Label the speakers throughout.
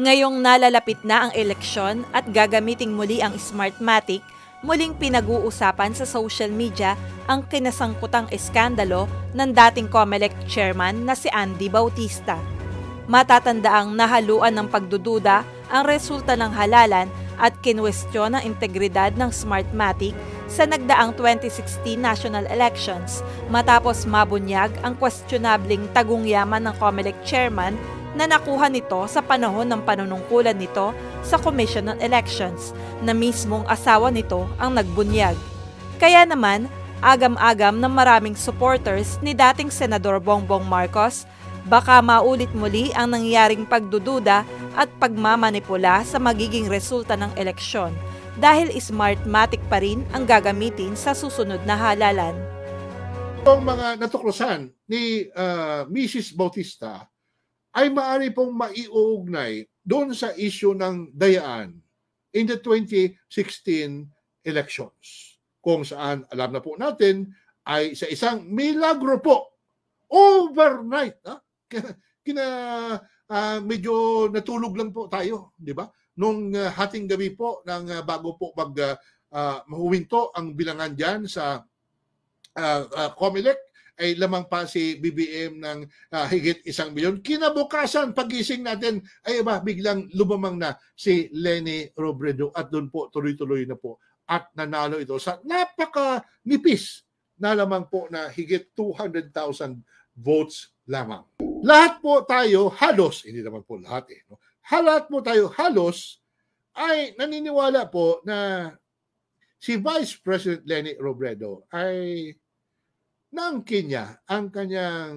Speaker 1: Ngayong nalalapit na ang eleksyon at gagamitin muli ang Smartmatic, muling pinag-uusapan sa social media ang kinasangkutang eskandalo ng dating COMELEC chairman na si Andy Bautista. Matatandaang nahaluan ng pagdududa ang resulta ng halalan at kinwestiyon ang integridad ng Smartmatic sa nagdaang 2016 national elections matapos mabunyag ang tagong yaman ng COMELEC chairman na nakuha nito sa panahon ng panunungkulan nito sa Commission on Elections na mismong asawa nito ang nagbunyag. Kaya naman, agam-agam ng maraming supporters ni dating Senador Bongbong Marcos, baka maulit muli ang nangyaring pagdududa at pagmamanipula sa magiging resulta ng eleksyon dahil Smartmatic pa rin ang gagamitin sa susunod na halalan.
Speaker 2: Ang mga natuklasan ni uh, ah, Mrs. Bautista ay maaari pong maiuugnay doon sa issue ng dayaan in the 2016 elections. Kung saan, alam na po natin, ay sa isang milagro po, overnight, ha? Ah, kina, uh, medyo natulog lang po tayo, di ba? nung uh, hating gabi po ng uh, bago po mag uh, uh, mahuwinto ang bilangan diyan sa uh, uh, COMELEC ay lamang pa si BBM ng uh, higit isang milyon. Kinabukasan, pagising natin, ay iba, biglang lumamang na si Lenny Robredo at doon po tuloy-tuloy na po at nanalo ito sa napaka nipis na lamang po na higit 200,000 votes lamang. Lahat po tayo, halos, hindi naman po lahat eh, no? halat mo tayo halos ay naniniwala po na si Vice President Lenny Robredo ay naangkin niya ang kanyang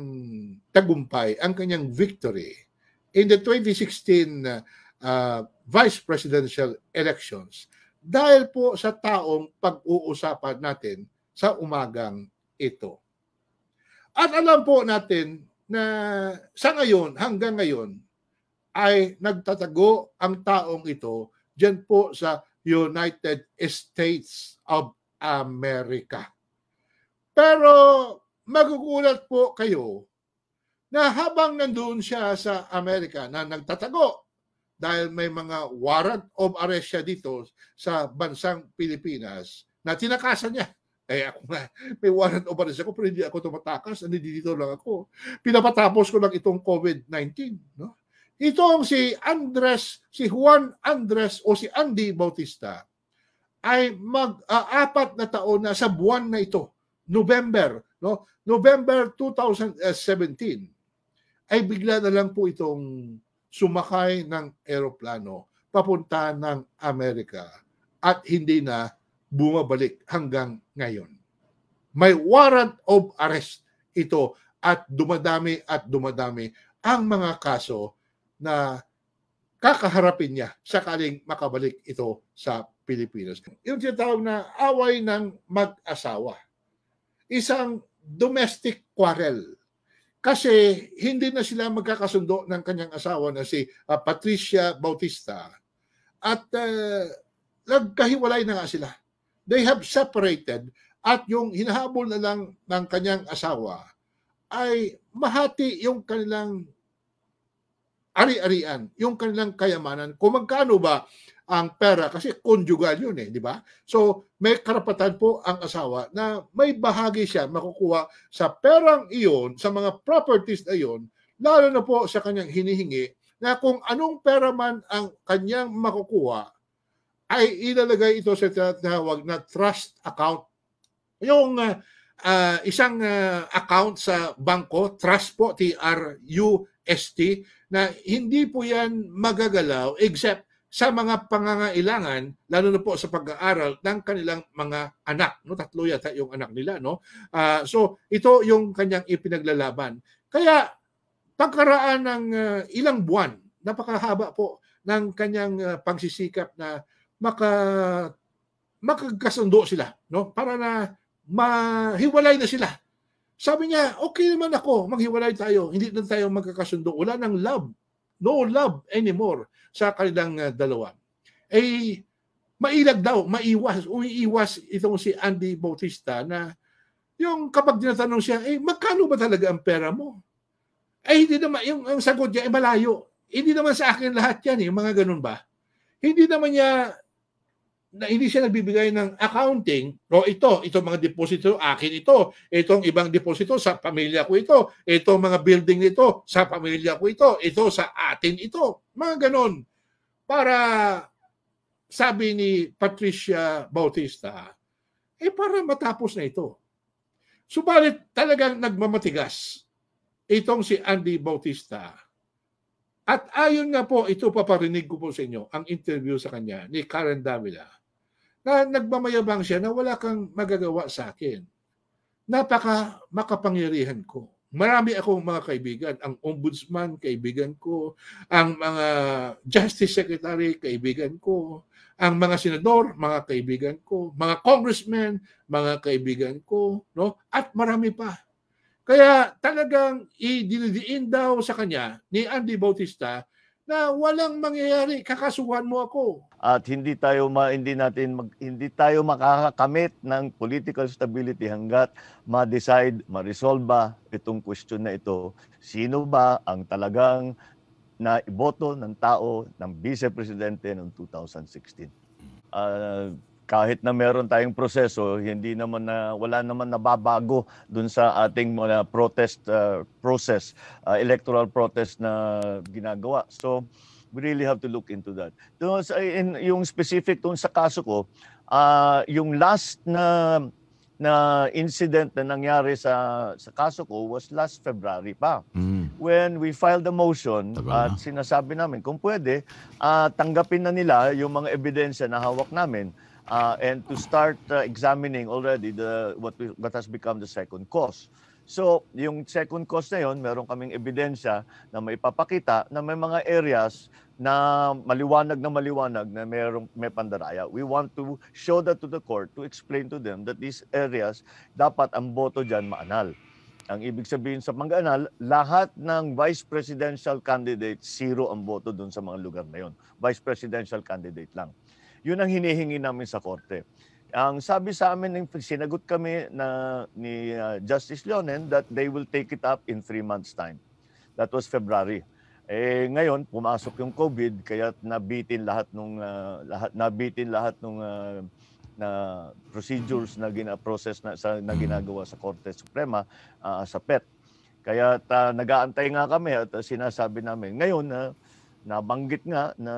Speaker 2: tagumpay, ang kanyang victory in the 2016 uh, ah, vice presidential elections dahil po sa taong pag-uusapan natin sa umagang ito. At alam po natin na sa ngayon, hanggang ngayon, ay nagtatago ang taong ito dyan po sa United States of America. Pero magugulat po kayo na habang nandoon siya sa Amerika na nagtatago dahil may mga warrant of arrest siya dito sa bansang Pilipinas na tinakasan niya. Eh ako nga, may warrant of arrest ako pero hindi ako tumatakas, hindi dito lang ako. Pinapatapos ko lang itong COVID-19. No? Itong si Andres, si Juan Andres o si Andy Bautista ay mag-aapat na taon na sa buwan na ito, November, no? November 2017 ay bigla na lang po itong sumakay ng eroplano papunta ng Amerika at hindi na bumabalik hanggang ngayon. May warrant of arrest ito at dumadami at dumadami ang mga kaso na kakaharapin niya sakaling makabalik ito sa Pilipinas. Yung tinatawag na away ng mag-asawa. Isang domestic quarrel. Kasi hindi na sila magkakasundo ng kanyang asawa na si uh, Patricia Bautista. At uh, nagkahiwalay na nga sila. They have separated at yung hinahabol na lang ng kanyang asawa ay mahati yung kanilang ari-arian, yung kanilang kayamanan, kung magkano ba ang pera kasi conjugal yun eh, di ba? So may karapatan po ang asawa na may bahagi siya makukuha sa perang iyon, sa mga properties na iyon, lalo na po sa kanyang hinihingi na kung anong pera man ang kanyang makukuha ay ilalagay ito sa tinatawag na trust account. Yung uh, uh, isang uh, account sa bangko, trust po, T-R-U-S-T ST na hindi po yan magagalaw except sa mga pangangailangan lalo na po sa pag-aaral ng kanilang mga anak no tatlo yata yung anak nila no uh, so ito yung kanyang ipinaglalaban kaya pagkaraan ng uh, ilang buwan napakahaba po ng kanyang uh, pagsisikap na maka makagkasundo sila no para na mahiwalay na sila sabi niya, okay naman ako, maghiwalay tayo. Hindi na tayo magkakasundo. Wala ng love. No love anymore sa kanilang uh, dalawa. Eh, mailag daw, maiwas, umiiwas itong si Andy Bautista na yung kapag dinatanong siya, eh, magkano ba talaga ang pera mo? Eh, hindi naman, yung, yung sagot niya, eh, malayo. Hindi naman sa akin lahat yan, eh, mga ganun ba? Hindi naman niya na hindi siya nagbibigay ng accounting, no, oh, ito, itong mga deposito, akin ito, itong ibang deposito, sa pamilya ko ito, itong mga building nito, sa pamilya ko ito, ito sa atin ito, mga ganon. Para, sabi ni Patricia Bautista, eh para matapos na ito. Subalit talagang nagmamatigas itong si Andy Bautista. At ayon nga po, ito paparinig ko po sa inyo, ang interview sa kanya ni Karen Davila na nagmamayabang siya na wala kang magagawa sa akin. Napaka makapangyarihan ko. Marami akong mga kaibigan, ang ombudsman, kaibigan ko, ang mga justice secretary, kaibigan ko, ang mga senador, mga kaibigan ko, mga congressmen, mga kaibigan ko, no? at marami pa. Kaya talagang idinidiin daw sa kanya ni Andy Bautista na walang mangyayari, kakasuhan mo ako. At hindi tayo ma,
Speaker 3: hindi natin mag, hindi tayo makakamit ng political stability hanggat ma-decide, ma-resolve ba itong question na ito. Sino ba ang talagang na iboto ng tao ng Vice Presidente noong 2016? Uh, kahit na meron tayong proseso, hindi naman na wala naman nababago dun sa ating uh, protest uh, process, uh, electoral protest na ginagawa. So we really have to look into that. Doon sa in, yung specific doon sa kaso ko, uh, yung last na na incident na nangyari sa sa kaso ko was last February pa. Mm. When we filed the motion at na. sinasabi namin kung pwede, uh, tanggapin na nila yung mga ebidensya na hawak namin uh, and to start uh, examining already the what we, what has become the second cause. So, yung second cause na yon, meron kaming ebidensya na may papakita na may mga areas na maliwanag na maliwanag na merong may pandaraya. We want to show that to the court to explain to them that these areas dapat ang boto diyan maanal. Ang ibig sabihin sa Manganal, lahat ng vice presidential candidate, zero ang boto dun sa mga lugar na yon. Vice presidential candidate lang. Yun ang hinihingi namin sa korte. Ang sabi sa amin, sinagot kami na ni uh, Justice Leonen that they will take it up in three months time. That was February. Eh ngayon pumasok yung COVID kaya nabitin lahat nung uh, lahat nabitin lahat nung uh, na procedures na gina-process na sa na ginagawa sa Korte Suprema uh, sa PET. Kaya uh, nag-aantay nga kami at uh, sinasabi namin ngayon na uh, nabanggit nga na,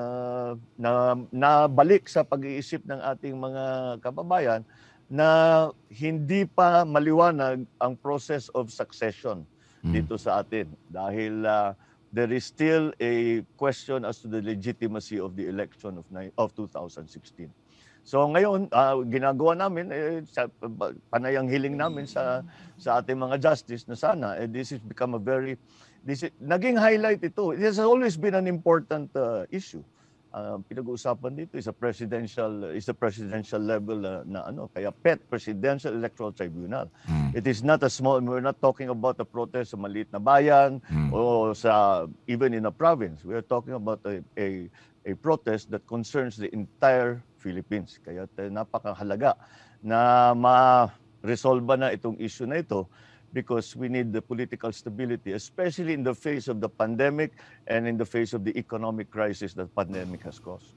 Speaker 3: na nabalik sa pag-iisip ng ating mga kababayan na hindi pa maliwanag ang process of succession mm. dito sa atin dahil uh, there is still a question as to the legitimacy of the election of of 2016. So ngayon, uh, ginagawa namin eh, sa panayang hiling namin sa sa ating mga justice na sana eh, this has become a very This, naging highlight ito. It has always been an important uh, issue. Uh, pinag-uusapan dito is a presidential is a presidential level uh, na ano kaya PET Presidential Electoral Tribunal mm. it is not a small we're not talking about a protest sa maliit na bayan mm. o sa even in a province we are talking about a, a a protest that concerns the entire Philippines kaya eh, napakahalaga na ma-resolve na itong issue na ito because we need the political stability, especially in the face of the pandemic and in the face of the economic crisis that pandemic has caused.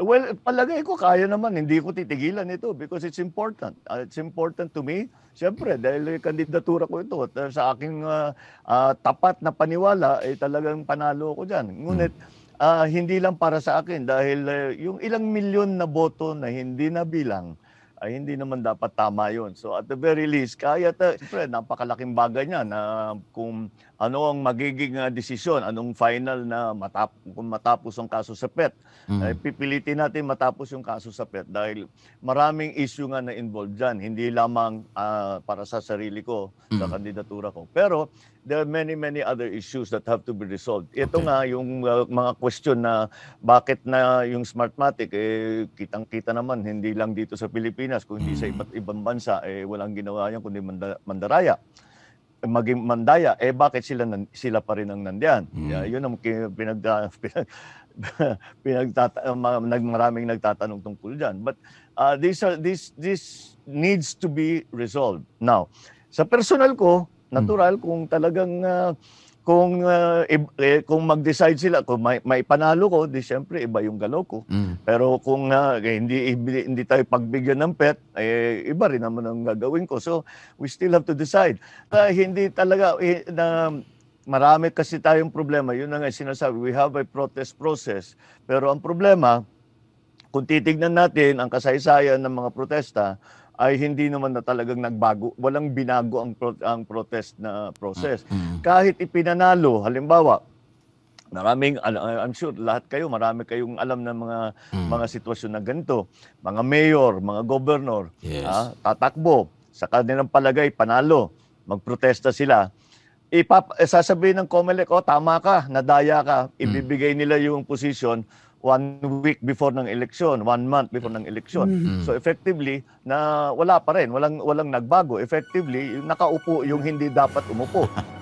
Speaker 3: Well, palagay ko kaya naman, hindi ko titigilan ito because it's important. Uh, it's important to me, siyempre, dahil kandidatura ko ito uh, sa aking uh, uh, tapat na paniwala, eh, talagang panalo ko dyan. Ngunit, hmm. uh, hindi lang para sa akin dahil uh, yung ilang milyon na boto na hindi nabilang, ay hindi naman dapat tama yon. So at the very least, kaya ta, siyempre, napakalaking bagay niya na kung ano ang magiging uh, desisyon, anong final na matap kung matapos ang kaso sa PET. Mm. Ay, pipilitin natin matapos yung kaso sa PET dahil maraming issue nga na involved dyan. Hindi lamang uh, para sa sarili ko, mm. sa kandidatura ko. Pero there are many many other issues that have to be resolved. Ito okay. nga yung uh, mga question na bakit na yung Smartmatic eh kitang-kita naman hindi lang dito sa Pilipinas kundi mm. sa iba't ibang bansa eh walang ginawa yan kundi manda- mandaraya maging mandaya eh bakit sila sila pa rin ang nandiyan mm. yeah, yun ang pinag, pinag pinagtata nagmaraming nagtatanong tungkol diyan but uh, these are this this needs to be resolved now sa personal ko Mm. Natural hmm. kung talagang uh, kung uh, eh, kung mag-decide sila kung may, may panalo ko, di syempre iba yung galaw ko. Mm. Pero kung uh, hindi, hindi hindi tayo pagbigyan ng pet, eh, iba rin naman ang gagawin ko. So we still have to decide. Uh, hindi talaga eh, na marami kasi tayong problema. Yun ang sinasabi, we have a protest process. Pero ang problema, kung titignan natin ang kasaysayan ng mga protesta, ay hindi naman na talagang nagbago, walang binago ang, pro- ang protest na process. Mm, mm. Kahit ipinanalo, halimbawa, maraming uh, I'm sure lahat kayo marami kayong alam ng mga mm. mga sitwasyon na ganito mga mayor mga governor yes. ah, tatakbo sa kanilang palagay panalo magprotesta sila ipap eh, sasabihin ng COMELEC oh tama ka nadaya ka mm. ibibigay nila yung posisyon one week before ng eleksyon, one month before ng eleksyon. Mm-hmm. So effectively na wala pa rin, walang walang nagbago. Effectively, nakaupo yung hindi dapat umupo.